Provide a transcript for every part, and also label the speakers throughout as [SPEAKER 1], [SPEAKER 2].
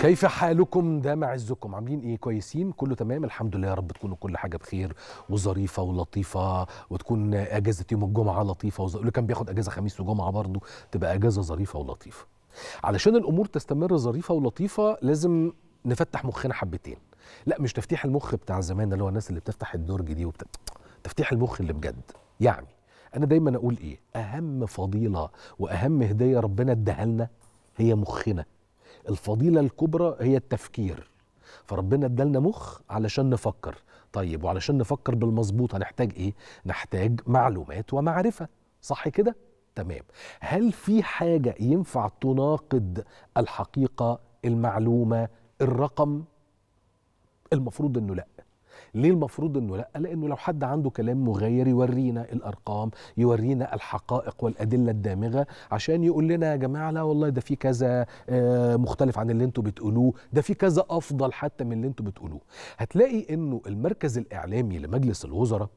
[SPEAKER 1] كيف حالكم دام عزكم عاملين ايه كويسين كله تمام الحمد لله يا رب تكونوا كل حاجه بخير وظريفه ولطيفه وتكون اجازه يوم الجمعه لطيفه وز... اللي كان بياخد اجازه خميس وجمعه برضه تبقى اجازه ظريفه ولطيفه علشان الامور تستمر ظريفه ولطيفه لازم نفتح مخنا حبتين لا مش تفتيح المخ بتاع زمان اللي هو الناس اللي بتفتح الدرج دي وبت... تفتيح المخ اللي بجد يعني انا دايما اقول ايه اهم فضيله واهم هديه ربنا اداها لنا هي مخنا الفضيلة الكبرى هي التفكير فربنا ادالنا مخ علشان نفكر طيب وعلشان نفكر بالمظبوط هنحتاج ايه نحتاج معلومات ومعرفة صح كده تمام هل في حاجة ينفع تناقض الحقيقة المعلومة الرقم المفروض انه لا ليه المفروض انه لا لانه لو حد عنده كلام مغير يورينا الارقام يورينا الحقائق والادله الدامغه عشان يقول لنا يا جماعه لا والله ده في كذا آه، مختلف عن اللي انتم بتقولوه ده في كذا افضل حتى من اللي انتم بتقولوه هتلاقي انه المركز الاعلامي لمجلس الوزراء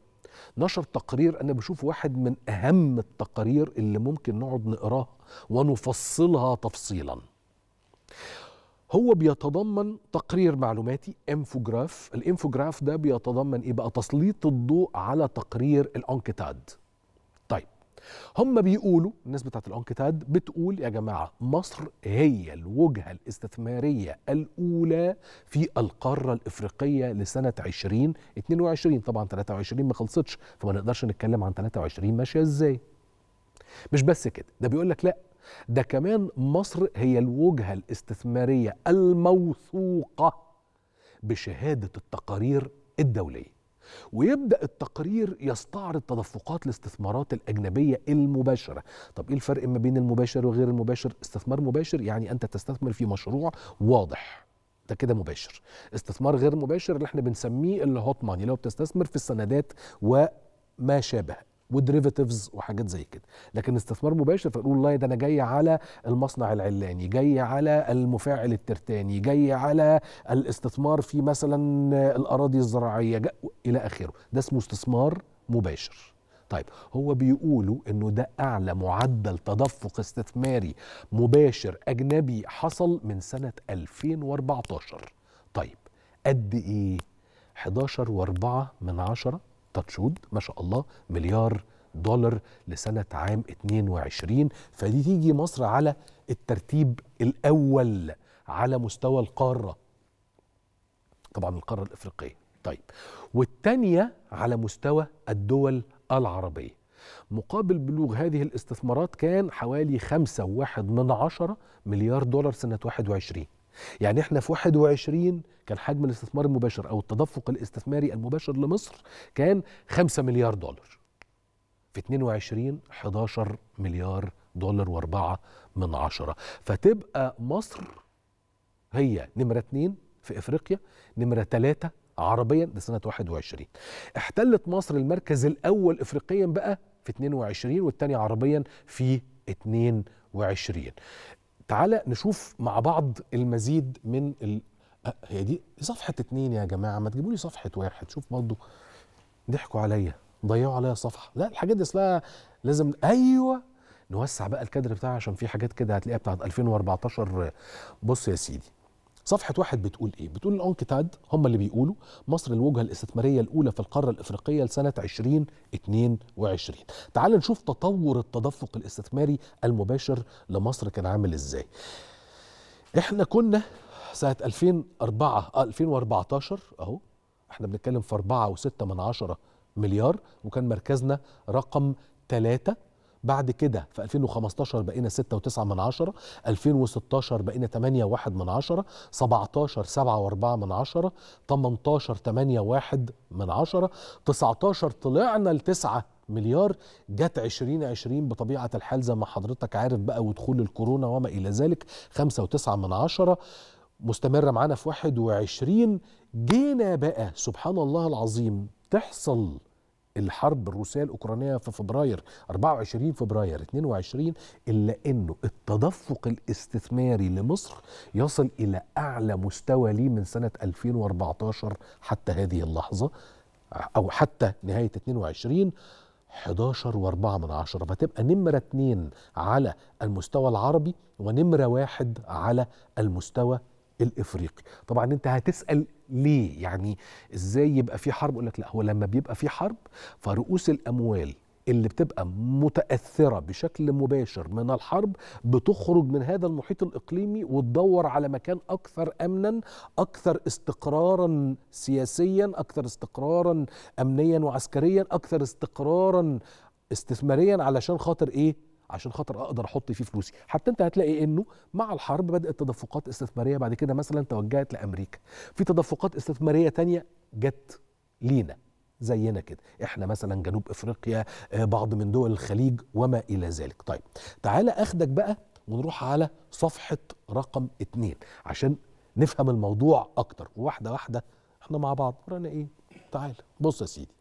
[SPEAKER 1] نشر تقرير انا بشوف واحد من اهم التقارير اللي ممكن نقعد نقراها ونفصلها تفصيلا هو بيتضمن تقرير معلوماتي انفوجراف الانفوجراف ده بيتضمن ايه بقى تسليط الضوء على تقرير الانكتاد طيب هم بيقولوا الناس بتاعت الانكتاد بتقول يا جماعه مصر هي الوجهه الاستثماريه الاولى في القاره الافريقيه لسنه 2022 طبعا 23 ما خلصتش فما نقدرش نتكلم عن 23 ماشيه ازاي مش بس كده ده بيقول لك لا ده كمان مصر هي الوجهة الاستثمارية الموثوقة بشهادة التقارير الدولية ويبدا التقرير يستعرض تدفقات الاستثمارات الاجنبيه المباشره طب ايه الفرق ما بين المباشر وغير المباشر استثمار مباشر يعني انت تستثمر في مشروع واضح ده كده مباشر استثمار غير مباشر اللي احنا بنسميه اللي هوت ماني لو بتستثمر في السندات وما شابه ودريفيتيفز وحاجات زي كده لكن استثمار مباشر فنقول والله ده انا جاي على المصنع العلاني جاي على المفاعل الترتاني جاي على الاستثمار في مثلا الاراضي الزراعيه الى اخره ده اسمه استثمار مباشر طيب هو بيقولوا انه ده اعلى معدل تدفق استثماري مباشر اجنبي حصل من سنه 2014 طيب قد ايه 11 و4 من عشرة تاتشود ما شاء الله مليار دولار لسنة عام 22 فدي تيجي مصر على الترتيب الأول على مستوى القارة طبعا القارة الإفريقية طيب والتانية على مستوى الدول العربية مقابل بلوغ هذه الاستثمارات كان حوالي خمسة واحد من عشرة مليار دولار سنة 21 يعني احنا في 21 كان حجم الاستثمار المباشر او التدفق الاستثماري المباشر لمصر كان 5 مليار دولار في 22 11 مليار دولار و4 من عشرة فتبقى مصر هي نمرة اتنين في افريقيا نمرة تلاتة عربيا ده سنة 21 احتلت مصر المركز الاول افريقيا بقى في 22 والتاني عربيا في 22 تعالى نشوف مع بعض المزيد من ال... أه هي دي صفحة اتنين يا جماعة ما تجيبوا لي صفحة واحد شوف برضه ضحكوا عليا ضيعوا عليا صفحة لا الحاجات دي اصلها لازم أيوه نوسع بقى الكادر بتاعها عشان في حاجات كده هتلاقيها بتاعت 2014 بص يا سيدي صفحة واحد بتقول إيه؟ بتقول الأونكتاد هم اللي بيقولوا مصر الوجهة الاستثمارية الأولى في القارة الإفريقية لسنة 2022 تعال نشوف تطور التدفق الاستثماري المباشر لمصر كان عامل إزاي إحنا كنا سنة 2004 2014 آه، أهو إحنا بنتكلم في 4.6 مليار وكان مركزنا رقم 3 بعد كده في 2015 بقينا 6.9 من عشرة 2016 بقينا 8.1 من عشرة 17 7.4 من عشرة 18 8.1 من عشرة 19 طلعنا لتسعة مليار جت 2020 بطبيعة الحال زي ما حضرتك عارف بقى ودخول الكورونا وما إلى ذلك 5.9 من عشرة مستمرة معانا في 21 جينا بقى سبحان الله العظيم تحصل الحرب الروسيه الاوكرانيه في فبراير 24 فبراير 22 الا انه التدفق الاستثماري لمصر يصل الى اعلى مستوى ليه من سنه 2014 حتى هذه اللحظه او حتى نهايه 22 11 و4 من عشرة فتبقى نمرة اتنين على المستوى العربي ونمرة واحد على المستوى الافريقي طبعا انت هتسال ليه يعني ازاي يبقى في حرب يقول لك لا هو لما بيبقى في حرب فرؤوس الاموال اللي بتبقى متاثره بشكل مباشر من الحرب بتخرج من هذا المحيط الاقليمي وتدور على مكان اكثر امنا اكثر استقرارا سياسيا اكثر استقرارا امنيا وعسكريا اكثر استقرارا استثماريا علشان خاطر ايه عشان خاطر اقدر احط فيه فلوسي حتى انت هتلاقي انه مع الحرب بدات تدفقات استثماريه بعد كده مثلا توجهت لامريكا في تدفقات استثماريه تانية جت لينا زينا كده احنا مثلا جنوب افريقيا آه، بعض من دول الخليج وما الى ذلك طيب تعالى اخدك بقى ونروح على صفحه رقم اتنين عشان نفهم الموضوع اكتر واحده واحده احنا مع بعض ورانا ايه تعالى بص يا سيدي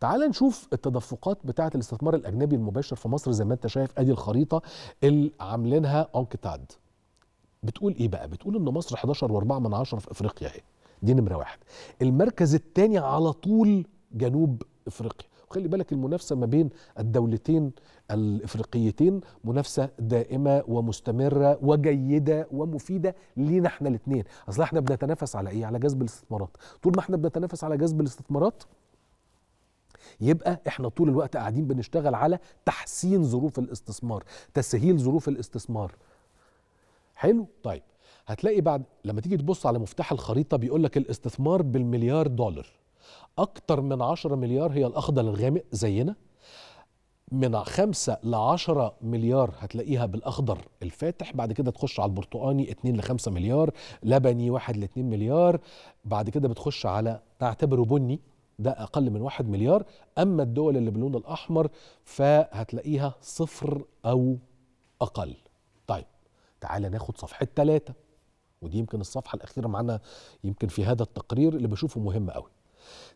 [SPEAKER 1] تعال نشوف التدفقات بتاعه الاستثمار الاجنبي المباشر في مصر زي ما انت شايف ادي الخريطه اللي عاملينها اونكتاد بتقول ايه بقى بتقول ان مصر 11.4 من عشرة في افريقيا اهي دي نمره واحد المركز الثاني على طول جنوب افريقيا وخلي بالك المنافسه ما بين الدولتين الافريقيتين منافسه دائمه ومستمره وجيده ومفيده لينا احنا الاثنين اصل احنا بنتنافس على ايه على جذب الاستثمارات طول ما احنا بنتنافس على جذب الاستثمارات يبقى احنا طول الوقت قاعدين بنشتغل على تحسين ظروف الاستثمار تسهيل ظروف الاستثمار حلو طيب هتلاقي بعد لما تيجي تبص على مفتاح الخريطه بيقول لك الاستثمار بالمليار دولار اكتر من 10 مليار هي الاخضر الغامق زينا من 5 ل 10 مليار هتلاقيها بالاخضر الفاتح بعد كده تخش على البرتقاني 2 ل 5 مليار لبني 1 ل 2 مليار بعد كده بتخش على نعتبره بني ده اقل من 1 مليار اما الدول اللي باللون الاحمر فهتلاقيها صفر او اقل طيب تعالى ناخد صفحه ثلاثة ودي يمكن الصفحه الاخيره معانا يمكن في هذا التقرير اللي بشوفه مهم قوي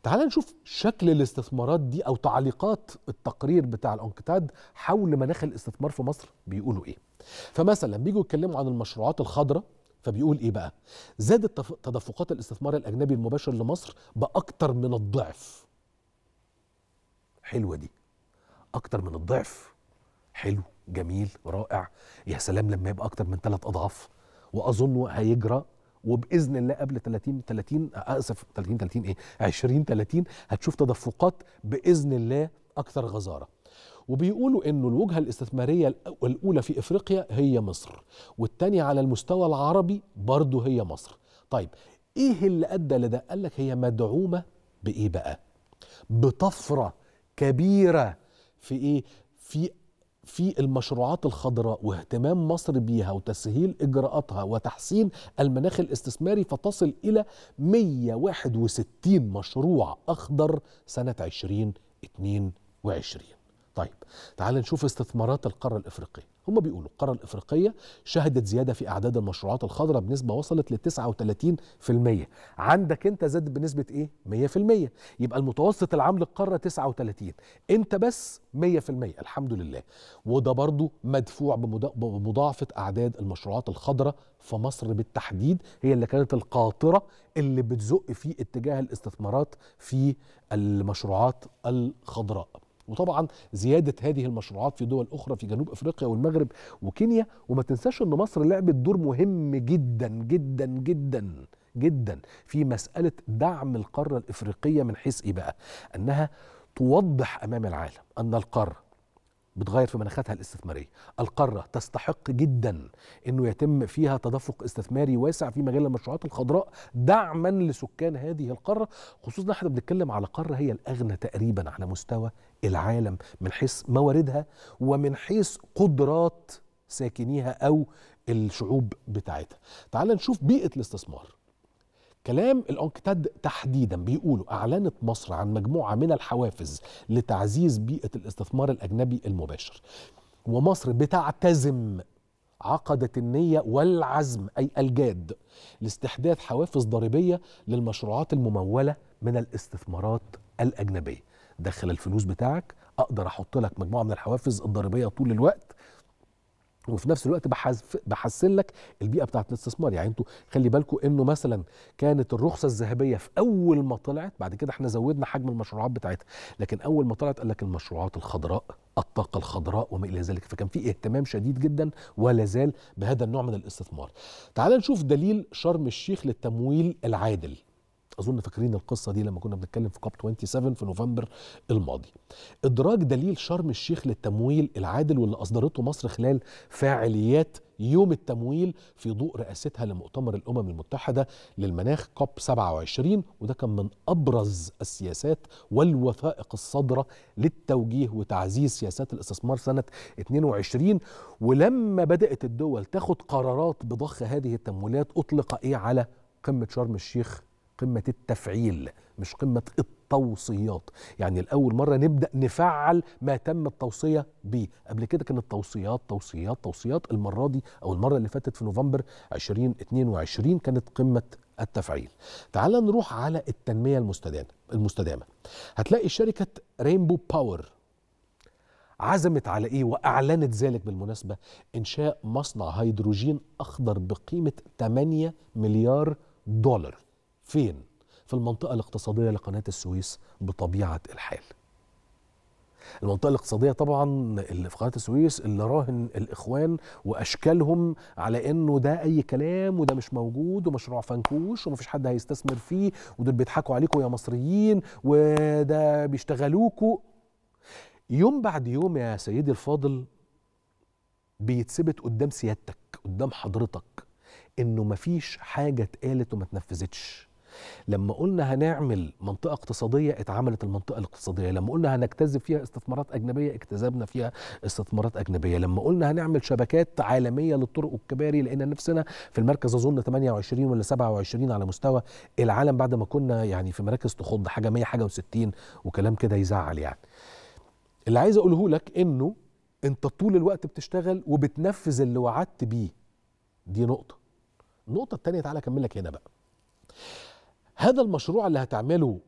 [SPEAKER 1] تعال نشوف شكل الاستثمارات دي او تعليقات التقرير بتاع الانكتاد حول مناخ الاستثمار في مصر بيقولوا ايه فمثلا بيجوا يتكلموا عن المشروعات الخضراء فبيقول ايه بقى زادت تدفقات الاستثمار الاجنبي المباشر لمصر باكثر من الضعف حلوه دي اكثر من الضعف حلو جميل رائع يا سلام لما يبقى اكثر من ثلاث اضعاف واظن هيجرى وباذن الله قبل 30 30 آه، اسف 30 30 ايه 20 30 هتشوف تدفقات باذن الله اكثر غزاره وبيقولوا انه الوجهه الاستثماريه الاولى في افريقيا هي مصر والثانيه على المستوى العربي برضه هي مصر طيب ايه اللي ادى لده قال لك هي مدعومه بايه بقى بطفره كبيره في ايه في في المشروعات الخضراء واهتمام مصر بيها وتسهيل اجراءاتها وتحسين المناخ الاستثماري فتصل الى 161 مشروع اخضر سنه 2022 طيب تعال نشوف استثمارات القارة الإفريقية هم بيقولوا القارة الإفريقية شهدت زيادة في أعداد المشروعات الخضراء بنسبة وصلت ل 39% عندك أنت زاد بنسبة إيه؟ 100% يبقى المتوسط العام للقارة 39 أنت بس 100% الحمد لله وده برضو مدفوع بمضاعفة أعداد المشروعات الخضراء في مصر بالتحديد هي اللي كانت القاطرة اللي بتزق في اتجاه الاستثمارات في المشروعات الخضراء وطبعا زياده هذه المشروعات في دول اخرى في جنوب افريقيا والمغرب وكينيا وما تنساش ان مصر لعبت دور مهم جدا جدا جدا جدا في مساله دعم القاره الافريقيه من حيث ايه بقى انها توضح امام العالم ان القاره بتغير في مناخاتها الاستثماريه القاره تستحق جدا انه يتم فيها تدفق استثماري واسع في مجال المشروعات الخضراء دعما لسكان هذه القاره خصوصا احنا بنتكلم على قاره هي الاغنى تقريبا على مستوى العالم من حيث مواردها ومن حيث قدرات ساكنيها او الشعوب بتاعتها تعال نشوف بيئه الاستثمار كلام الانكتاد تحديدا بيقولوا اعلنت مصر عن مجموعه من الحوافز لتعزيز بيئه الاستثمار الاجنبي المباشر ومصر بتعتزم عقدت النية والعزم أي الجاد لاستحداث حوافز ضريبية للمشروعات الممولة من الاستثمارات الأجنبية دخل الفلوس بتاعك أقدر أحط لك مجموعة من الحوافز الضريبية طول الوقت وفي نفس الوقت بحسن لك البيئه بتاعت الاستثمار يعني انتوا خلي بالكم انه مثلا كانت الرخصه الذهبيه في اول ما طلعت بعد كده احنا زودنا حجم المشروعات بتاعتها لكن اول ما طلعت قال لك المشروعات الخضراء الطاقه الخضراء وما الى ذلك فكان في اهتمام شديد جدا ولا زال بهذا النوع من الاستثمار تعال نشوف دليل شرم الشيخ للتمويل العادل اظن فاكرين القصه دي لما كنا بنتكلم في كوب 27 في نوفمبر الماضي. ادراج دليل شرم الشيخ للتمويل العادل واللي اصدرته مصر خلال فعاليات يوم التمويل في ضوء رئاستها لمؤتمر الامم المتحده للمناخ كوب 27 وده كان من ابرز السياسات والوثائق الصادره للتوجيه وتعزيز سياسات الاستثمار سنه 22 ولما بدات الدول تاخد قرارات بضخ هذه التمويلات اطلق ايه على قمه شرم الشيخ قمة التفعيل مش قمة التوصيات يعني الأول مرة نبدأ نفعل ما تم التوصية به قبل كده كانت توصيات توصيات توصيات المرة دي أو المرة اللي فاتت في نوفمبر 2022 كانت قمة التفعيل تعال نروح على التنمية المستدامة المستدامة هتلاقي شركة رينبو باور عزمت على ايه واعلنت ذلك بالمناسبه انشاء مصنع هيدروجين اخضر بقيمه 8 مليار دولار فين؟ في المنطقة الاقتصادية لقناة السويس بطبيعة الحال المنطقة الاقتصادية طبعا اللي في قناة السويس اللي راهن الإخوان وأشكالهم على إنه ده أي كلام وده مش موجود ومشروع فنكوش ومفيش حد هيستثمر فيه ودول بيضحكوا عليكم يا مصريين وده بيشتغلوكوا يوم بعد يوم يا سيدي الفاضل بيتثبت قدام سيادتك قدام حضرتك إنه مفيش حاجة اتقالت وما تنفذتش لما قلنا هنعمل منطقه اقتصاديه اتعملت المنطقه الاقتصاديه لما قلنا هنجتذب فيها استثمارات اجنبيه اكتذبنا فيها استثمارات اجنبيه لما قلنا هنعمل شبكات عالميه للطرق والكباري لان نفسنا في المركز اظن 28 ولا 27 على مستوى العالم بعد ما كنا يعني في مراكز تخض حاجه 100 حاجه و60 وكلام كده يزعل يعني اللي عايز اقوله لك انه انت طول الوقت بتشتغل وبتنفذ اللي وعدت بيه دي نقطه النقطه الثانيه تعالى اكمل لك هنا بقى هذا المشروع اللي هتعمله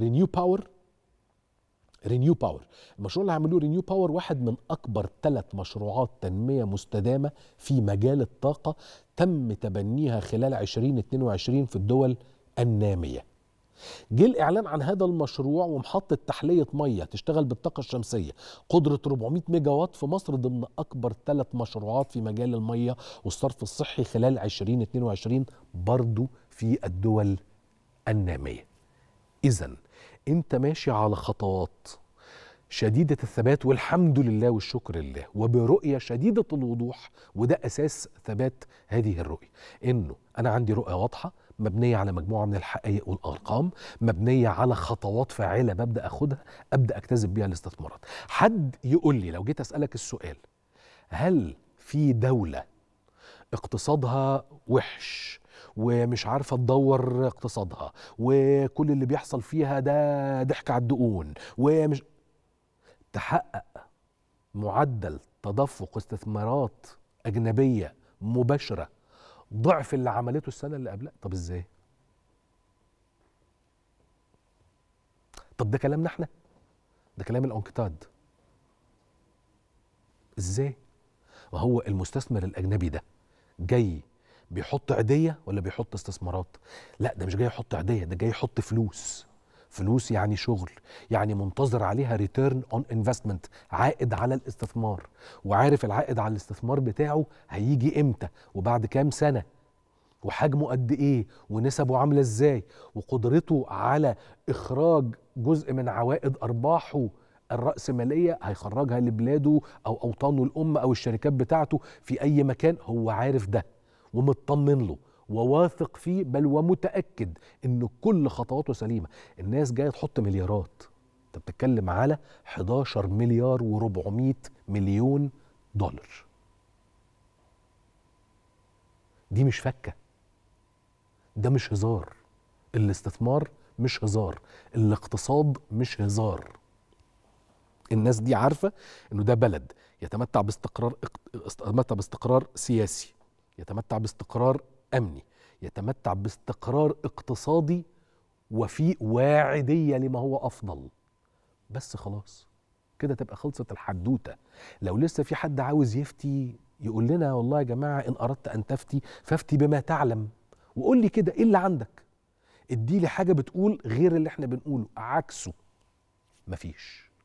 [SPEAKER 1] رينيو باور رينيو باور المشروع اللي هعملوه رينيو باور واحد من اكبر ثلاث مشروعات تنميه مستدامه في مجال الطاقه تم تبنيها خلال 2022 في الدول الناميه جه الاعلان عن هذا المشروع ومحطه تحليه ميه تشتغل بالطاقه الشمسيه قدره 400 ميجا وات في مصر ضمن اكبر ثلاث مشروعات في مجال الميه والصرف الصحي خلال 2022 برضه في الدول الناميه اذا انت ماشي على خطوات شديدة الثبات والحمد لله والشكر لله وبرؤية شديدة الوضوح وده أساس ثبات هذه الرؤية إنه أنا عندي رؤية واضحة مبنية على مجموعة من الحقائق والأرقام مبنية على خطوات فاعلة ببدأ أخدها أبدأ اكتسب بيها الاستثمارات حد يقول لي لو جيت أسألك السؤال هل في دولة اقتصادها وحش ومش عارفه تدور اقتصادها وكل اللي بيحصل فيها ده ضحك على الدقون ومش تحقق معدل تدفق استثمارات اجنبيه مباشره ضعف اللي عملته السنه اللي قبلها طب ازاي طب ده كلامنا احنا ده كلام الانكتاد ازاي ما هو المستثمر الاجنبي ده جاي بيحط عيديه ولا بيحط استثمارات لا ده مش جاي يحط عيديه ده جاي يحط فلوس فلوس يعني شغل يعني منتظر عليها ريتيرن اون انفستمنت عائد على الاستثمار وعارف العائد على الاستثمار بتاعه هيجي امتى وبعد كام سنه وحجمه قد ايه ونسبه عامله ازاي وقدرته على اخراج جزء من عوائد ارباحه الرأسمالية هيخرجها لبلاده أو أوطانه الأم أو الشركات بتاعته في أي مكان هو عارف ده ومطمن له وواثق فيه بل ومتاكد ان كل خطواته سليمه الناس جايه تحط مليارات انت بتتكلم على 11 مليار و400 مليون دولار دي مش فكه ده مش هزار الاستثمار مش هزار الاقتصاد مش هزار الناس دي عارفه انه ده بلد يتمتع باستقرار يتمتع باستقرار سياسي يتمتع باستقرار امني يتمتع باستقرار اقتصادي وفي واعديه لما هو افضل بس خلاص كده تبقى خلصت الحدوته لو لسه في حد عاوز يفتي يقول لنا والله يا جماعه ان اردت ان تفتي فافتي بما تعلم وقول لي كده ايه اللي عندك ادي لي حاجه بتقول غير اللي احنا بنقوله عكسه مفيش